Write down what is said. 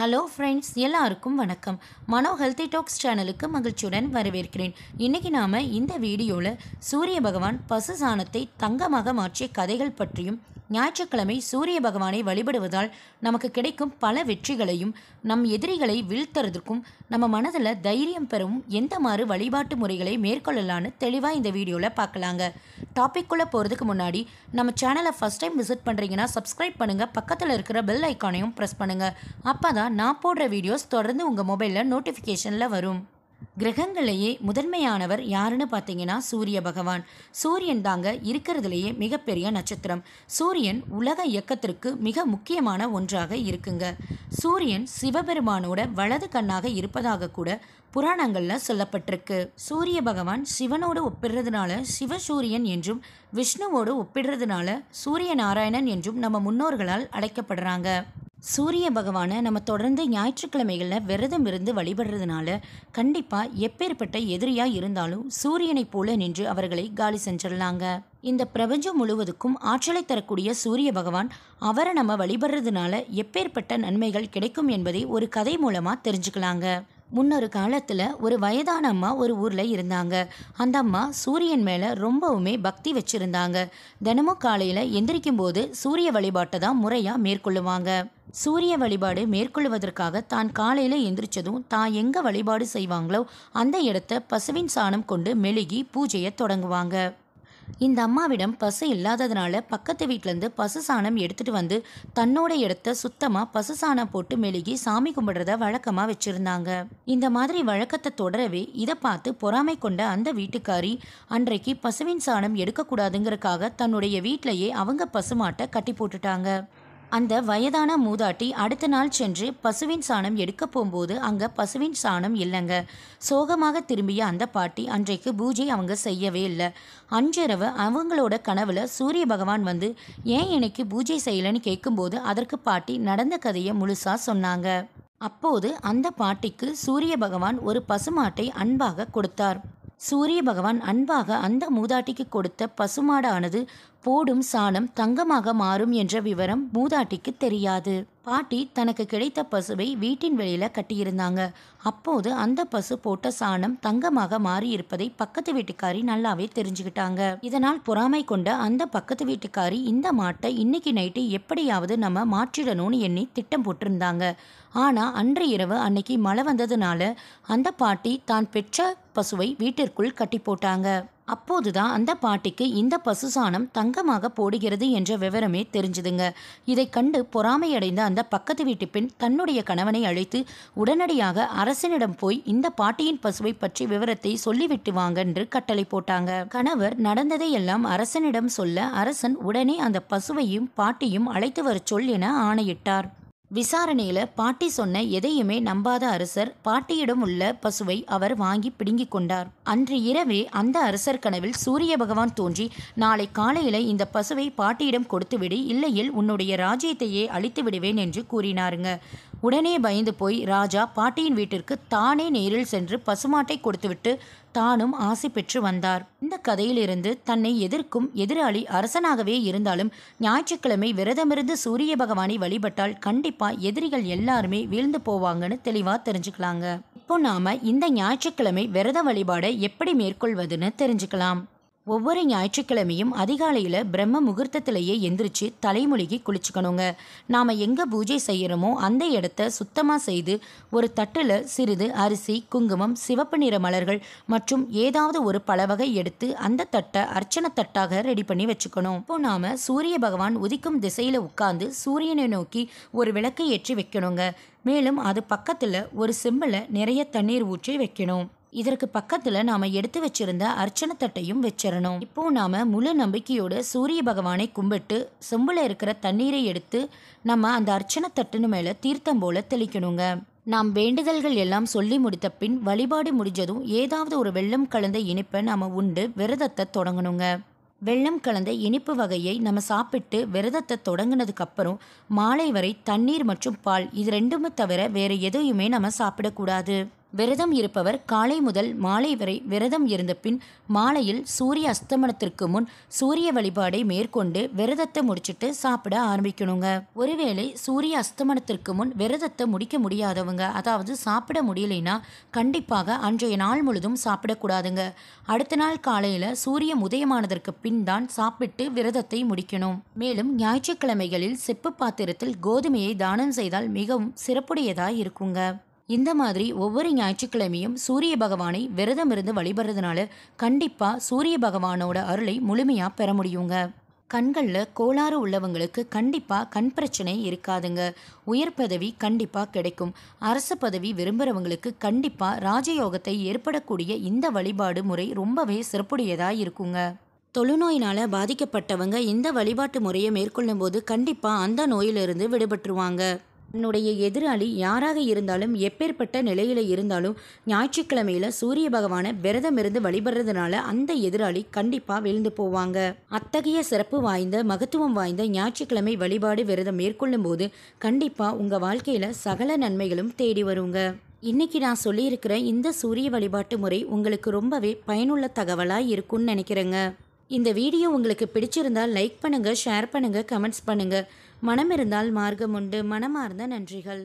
hello friends எல்லாருக்கும் வணக்கம் மனோ healthy tax சேனலுக்கு மகிழ்ச்சியுடன் வரவேற்கிறேன் இன்றைக்கி நாம் இந்த வீடியோவில் சூரிய பகவான் பசு சாணத்தை தங்கமாக மாற்றிய கதைகள் பற்றியும் ஞாயிற்றுக்கிழமை சூரிய பகவானை வழிபடுவதால் நமக்கு கிடைக்கும் பல வெற்றிகளையும் நம் எதிரிகளை வீழ்த்துறதுக்கும் நம்ம மனதில் தைரியம் பெறவும் எந்த மாதிரி வழிபாட்டு முறைகளை மேற்கொள்ளலான்னு தெளிவாக இந்த வீடியோவில் பார்க்கலாங்க டாப்பிக்குள்ளே போகிறதுக்கு முன்னாடி நம்ம சேனலை ஃபஸ்ட் டைம் விசிட் பண்ணுறீங்கன்னா சப்ஸ்கிரைப் பண்ணுங்கள் பக்கத்தில் இருக்கிற பெல் ஐக்கானையும் ப்ரெஸ் பண்ணுங்கள் அப்போ தான் நான் போடுற வீடியோஸ் தொடர்ந்து உங்கள் மொபைலில் நோட்டிஃபிகேஷனில் வரும் கிரகங்களையே முதன்மையானவர் யாருன்னு பார்த்தீங்கன்னா சூரிய பகவான் சூரியன் தாங்க இருக்கிறதுலேயே மிகப்பெரிய நட்சத்திரம் சூரியன் உலக இயக்கத்திற்கு மிக முக்கியமான ஒன்றாக இருக்குங்க சூரியன் சிவபெருமானோட வலது கண்ணாக இருப்பதாக கூட புராணங்களில் சொல்லப்பட்டிருக்கு சூரிய பகவான் சிவனோடு ஒப்பிடுறதுனால சிவசூரியன் என்றும் விஷ்ணுவோடு ஒப்பிடுறதுனால சூரிய நாராயணன் என்றும் நம்ம முன்னோர்களால் அழைக்கப்படுறாங்க சூரிய பகவானை நம்ம தொடர்ந்து ஞாயிற்றுக்கிழமைகளில் விரதம் இருந்து வழிபடுறதுனால கண்டிப்பாக எப்பேற்பட்ட எதிரியாக இருந்தாலும் சூரியனைப் போல நின்று அவர்களை காலி செஞ்சிடலாங்க இந்த பிரபஞ்சம் முழுவதுக்கும் ஆற்றலை தரக்கூடிய சூரிய பகவான் அவரை நம்ம வழிபடுறதுனால எப்பேற்பட்ட நன்மைகள் கிடைக்கும் என்பதை ஒரு கதை மூலமாக தெரிஞ்சுக்கலாங்க முன்னொரு காலத்தில் ஒரு வயதான அம்மா ஒரு ஊரில் இருந்தாங்க அந்த அம்மா சூரியன் மேலே ரொம்பவுமே பக்தி வச்சுருந்தாங்க தினமும் காலையில் எந்திரிக்கும் போது சூரிய வழிபாட்டை தான் முறையாக மேற்கொள்ளுவாங்க சூரிய வழிபாடு மேற்கொள்வதற்காக தான் காலையில் எந்திரிச்சதும் தான் எங்கே வழிபாடு செய்வாங்களோ அந்த இடத்த பசுவின் சாணம் கொண்டு மெழுகி பூஜையை தொடங்குவாங்க இந்த அம்மாவிடம் பசு இல்லாததுனால பக்கத்து வீட்டிலேருந்து பசு சாணம் எடுத்துகிட்டு வந்து தன்னோட இடத்த சுத்தமாக பசு சாணம் போட்டு மெழுகி சாமி கும்பிடுறத வழக்கமாக வச்சுருந்தாங்க இந்த மாதிரி வழக்கத்தை தொடரவே இதை பார்த்து பொறாமை கொண்ட அந்த வீட்டுக்காரி அன்றைக்கு பசுவின் சாணம் எடுக்கக்கூடாதுங்கிறக்காக தன்னுடைய வீட்டிலையே அவங்க பசுமாட்டை கட்டி போட்டுட்டாங்க அந்த வயதான மூதாட்டி அடுத்த நாள் சென்று பசுவின் சாணம் எடுக்க போகும்போது அங்கே பசுவின் சாணம் இல்லைங்க சோகமாக திரும்பிய அந்த பாட்டி அன்றைக்கு பூஜை அவங்க செய்யவே இல்லை அன்றிரவு அவங்களோட கனவுல சூரிய பகவான் வந்து ஏன் இன்னைக்கு பூஜை செய்யலன்னு கேட்கும்போது அதற்கு பாட்டி நடந்த கதையை முழுசாக சொன்னாங்க அப்போது அந்த பாட்டிக்கு சூரிய பகவான் ஒரு பசுமாட்டை அன்பாக கொடுத்தார் சூரிய பகவான் அன்பாக அந்த மூதாட்டிக்கு கொடுத்த பசுமாடானது போடும் சாணம் தங்கமாக மாறும் என்ற விவரம் மூதாட்டிக்கு தெரியாது பாட்டி தனக்கு கிடைத்த பசுவை வீட்டின் வெளியில கட்டியிருந்தாங்க அப்போது அந்த பசு போட்ட சாணம் தங்கமாக மாறி இருப்பதை பக்கத்து வீட்டுக்காரி நல்லாவே தெரிஞ்சுக்கிட்டாங்க இதனால் பொறாமை கொண்ட அந்த பக்கத்து வீட்டுக்காரி இந்த மாட்டை இன்னைக்கு நைட்டு எப்படியாவது நம்ம மாற்றிடணும்னு எண்ணி திட்டம் போட்டிருந்தாங்க ஆனா அன்று இரவு அன்னைக்கு மழை வந்ததுனால அந்த பாட்டி தான் பெற்ற பசுவை வீட்டிற்குள் கட்டி போட்டாங்க அப்போதுதான் அந்த பாட்டிக்கு இந்த பசு சாணம் தங்கமாக போடுகிறது என்ற விவரமே தெரிஞ்சுதுங்க இதை கண்டு பொறாமையடைந்த அந்த பக்கத்து வீட்டு பெண் தன்னுடைய கணவனை அழைத்து உடனடியாக அரசனிடம் போய் இந்த பாட்டியின் பசுவை பற்றி விவரத்தை சொல்லிவிட்டு வாங்க என்று கட்டளை போட்டாங்க கணவர் நடந்ததை எல்லாம் அரசனிடம் சொல்ல அரசன் உடனே அந்த பசுவையும் பாட்டியும் அழைத்து வர சொல் என ஆணையிட்டார் விசாரணையில் பாட்டி சொன்ன எதையுமே நம்பாத அரசர் பாட்டியிடம் உள்ள பசுவை அவர் வாங்கி பிடுங்கி கொண்டார் அன்று இரவே அந்த அரசர் கனவில் சூரிய பகவான் தோன்றி நாளை காலையில் இந்த பசுவை பாட்டியிடம் கொடுத்துவிடு இல்லையில் உன்னுடைய ராஜ்யத்தையே அழித்து விடுவேன் என்று கூறினாருங்க உடனே பயந்து போய் ராஜா பாட்டியின் வீட்டிற்கு தானே நேரில் சென்று பசுமாட்டை கொடுத்துவிட்டு தானும் ஆசை பெற்று வந்தார் இந்த கதையிலிருந்து தன்னை எதிர்க்கும் எதிராளி அரசனாகவே இருந்தாலும் ஞாயிற்றுக்கிழமை விரதமிருந்து சூரிய பகவானை வழிபட்டால் கண்டிப்பா எதிரிகள் எல்லாருமே வீழ்ந்து போவாங்கன்னு தெளிவா தெரிஞ்சுக்கலாங்க இப்போ நாம இந்த ஞாயிற்றுக்கிழமை விரத வழிபாடை எப்படி மேற்கொள்வதுன்னு தெரிஞ்சுக்கலாம் ஒவ்வொரு ஞாயிற்றுக்கிழமையும் அதிகாலையில் பிரம்ம முகூர்த்தத்திலேயே எந்திரிச்சு தலைமொழிகி குளிச்சுக்கணுங்க நாம் எங்கே பூஜை செய்கிறோமோ அந்த இடத்த சுத்தமாக செய்து ஒரு தட்டில் சிறிது அரிசி குங்குமம் சிவப்பு நிற மலர்கள் மற்றும் ஏதாவது ஒரு பழவகை எடுத்து அந்த தட்டை அர்ச்சன தட்டாக ரெடி பண்ணி வச்சுக்கணும் இப்போ நாம் சூரிய பகவான் உதிக்கும் திசையில் உட்கார்ந்து சூரியனை நோக்கி ஒரு விளக்கை ஏற்றி வைக்கணுங்க மேலும் அது பக்கத்தில் ஒரு செம்பில் நிறைய தண்ணீர் ஊற்றி வைக்கணும் இதற்கு பக்கத்துல நாம எடுத்து வச்சிருந்த அர்ச்சன தட்டையும் வச்சிடணும் இப்போ நாம முழு நம்பிக்கையோட சூரிய பகவானை கும்பிட்டு சொம்புல இருக்கிற தண்ணீரை எடுத்து நம்ம அந்த அர்ச்சன தட்டுன்னு மேல தீர்த்தம் போல தெளிக்கணுங்க நாம் வேண்டுதல்கள் எல்லாம் சொல்லி முடித்த பின் வழிபாடு முடிஞ்சதும் ஏதாவது ஒரு வெள்ளம் கலந்த இனிப்பை நாம உண்டு விரதத்தை தொடங்கணுங்க வெள்ளம் கலந்த இனிப்பு வகையை நம்ம சாப்பிட்டு விரதத்தை தொடங்கினதுக்கு அப்புறம் மாலை வரை தண்ணீர் மற்றும் பால் இது ரெண்டுமே தவிர வேறு எதையுமே நம்ம சாப்பிடக்கூடாது விரதம் இருப்பவர் காலை முதல் மாலை வரை விரதம் இருந்த பின் மாலையில் சூரிய அஸ்தமனத்திற்கு முன் சூரிய வழிபாடை மேற்கொண்டு விரதத்தை முடிச்சுட்டு சாப்பிட ஆரம்பிக்கணுங்க ஒருவேளை சூரிய அஸ்தமனத்திற்கு முன் விரதத்தை முடிக்க முடியாதவங்க அதாவது சாப்பிட முடியலைன்னா கண்டிப்பாக அன்றைய நாள் முழுதும் சாப்பிடக்கூடாதுங்க அடுத்த நாள் காலையில் சூரிய உதயமானதற்கு பின் தான் சாப்பிட்டு விரதத்தை முடிக்கணும் மேலும் ஞாயிற்றுக்கிழமைகளில் செப்பு பாத்திரத்தில் கோதுமையை தானம் செய்தால் மிகவும் சிறப்புடையதாக இருக்குங்க இந்த மாதிரி ஒவ்வொரு ஞாயிற்றுக்கிழமையும் சூரிய பகவானை விரதம் இருந்து வழிபடுறதுனால கண்டிப்பாக சூரிய பகவானோட அருளை முழுமையாக பெற முடியுங்க கண்களில் கோளாறு உள்ளவங்களுக்கு கண்டிப்பாக கண் பிரச்சனை இருக்காதுங்க உயர் பதவி கண்டிப்பாக கிடைக்கும் அரசு பதவி விரும்புகிறவங்களுக்கு கண்டிப்பாக ராஜயோகத்தை ஏற்படக்கூடிய இந்த வழிபாடு முறை ரொம்பவே சிறப்புடையதாக இருக்குங்க தொழுநோயினால் பாதிக்கப்பட்டவங்க இந்த வழிபாட்டு முறையை மேற்கொள்ளும்போது கண்டிப்பாக அந்த நோயிலிருந்து விடுபட்டுருவாங்க நம்முடைய எதிராளி யாராக இருந்தாலும் எப்பேற்பட்ட நிலையில் இருந்தாலும் ஞாயிற்றுக்கிழமையில சூரிய பகவானை விரதம் இருந்து வழிபடுறதுனால அந்த எதிராளி கண்டிப்பாக விழுந்து போவாங்க அத்தகைய சிறப்பு வாய்ந்த மகத்துவம் வாய்ந்த ஞாயிற்றுக்கிழமை வழிபாடு விரதம் மேற்கொள்ளும் போது கண்டிப்பாக உங்கள் வாழ்க்கையில் சகல நன்மைகளும் தேடி வருங்க இன்னைக்கு நான் சொல்லியிருக்கிற இந்த சூரிய வழிபாட்டு முறை உங்களுக்கு ரொம்பவே பயனுள்ள தகவலாக இருக்கும்னு நினைக்கிறேங்க இந்த வீடியோ உங்களுக்கு பிடிச்சிருந்தால் லைக் பண்ணுங்கள் ஷேர் பண்ணுங்கள் கமெண்ட்ஸ் பண்ணுங்கள் மனம் இருந்தால் மார்க்கம் உண்டு மனமார்ந்த நன்றிகள்